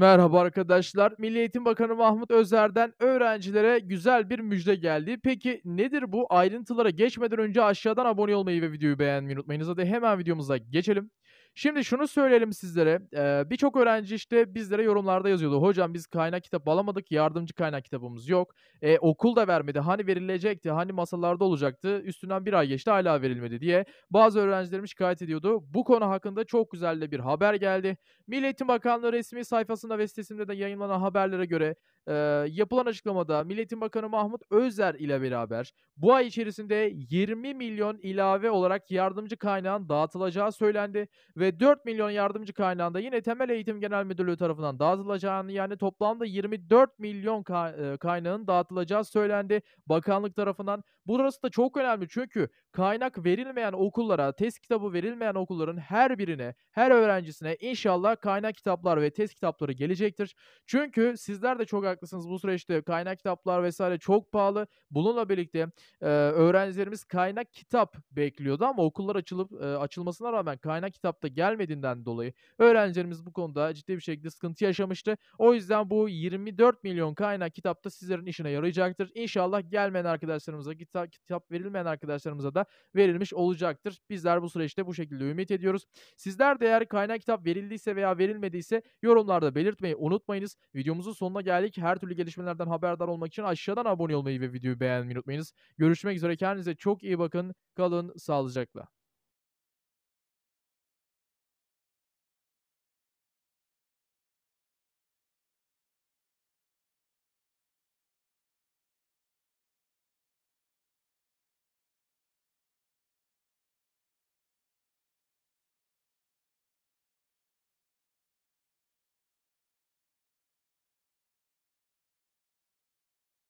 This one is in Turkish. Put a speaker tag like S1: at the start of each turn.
S1: Merhaba arkadaşlar. Milli Eğitim Bakanı Mahmut Özer'den öğrencilere güzel bir müjde geldi. Peki nedir bu? Ayrıntılara geçmeden önce aşağıdan abone olmayı ve videoyu beğenmeyi unutmayınız. Hadi hemen videomuza geçelim. Şimdi şunu söyleyelim sizlere. Ee, Birçok öğrenci işte bizlere yorumlarda yazıyordu. Hocam biz kaynak kitap alamadık. Yardımcı kaynak kitabımız yok. Ee, okul da vermedi. Hani verilecekti? Hani masalarda olacaktı? Üstünden bir ay geçti hala verilmedi diye. Bazı öğrencilerim şikayet ediyordu. Bu konu hakkında çok güzel de bir haber geldi. Milli Eğitim Bakanlığı resmi sayfasında ve sitesinde de yayınlanan haberlere göre e, yapılan açıklamada Milli Eğitim Bakanı Mahmut Özer ile beraber bu ay içerisinde 20 milyon ilave olarak yardımcı kaynağın dağıtılacağı söylendi ve 4 milyon yardımcı kaynağında yine Temel Eğitim Genel Müdürlüğü tarafından dağıtılacağını yani toplamda 24 milyon e, kaynağın dağıtılacağı söylendi bakanlık tarafından. Burası da çok önemli çünkü kaynak verilmeyen okullara, test kitabı verilmeyen okulların her birine, her öğrencisine inşallah kaynak kitaplar ve test kitapları gelecektir. Çünkü sizler de çok haklısınız bu süreçte kaynak kitaplar vesaire çok pahalı. Bununla birlikte e, öğrencilerimiz kaynak kitap bekliyordu ama okullar açılıp e, açılmasına rağmen kaynak kitapta gelmediğinden dolayı öğrencilerimiz bu konuda ciddi bir şekilde sıkıntı yaşamıştı. O yüzden bu 24 milyon kaynak kitapta sizlerin işine yarayacaktır. İnşallah gelmeyen arkadaşlarımıza, kitap, kitap verilmeyen arkadaşlarımıza da verilmiş olacaktır. Bizler bu süreçte bu şekilde ümit ediyoruz. Sizler de eğer kaynak kitap verildiyse veya verilmediyse yorumlarda belirtmeyi unutmayınız. Videomuzun sonuna geldik. Her türlü gelişmelerden haberdar olmak için aşağıdan abone olmayı ve videoyu beğenmeyi unutmayınız. Görüşmek üzere. Kendinize çok iyi bakın. Kalın sağlıcakla.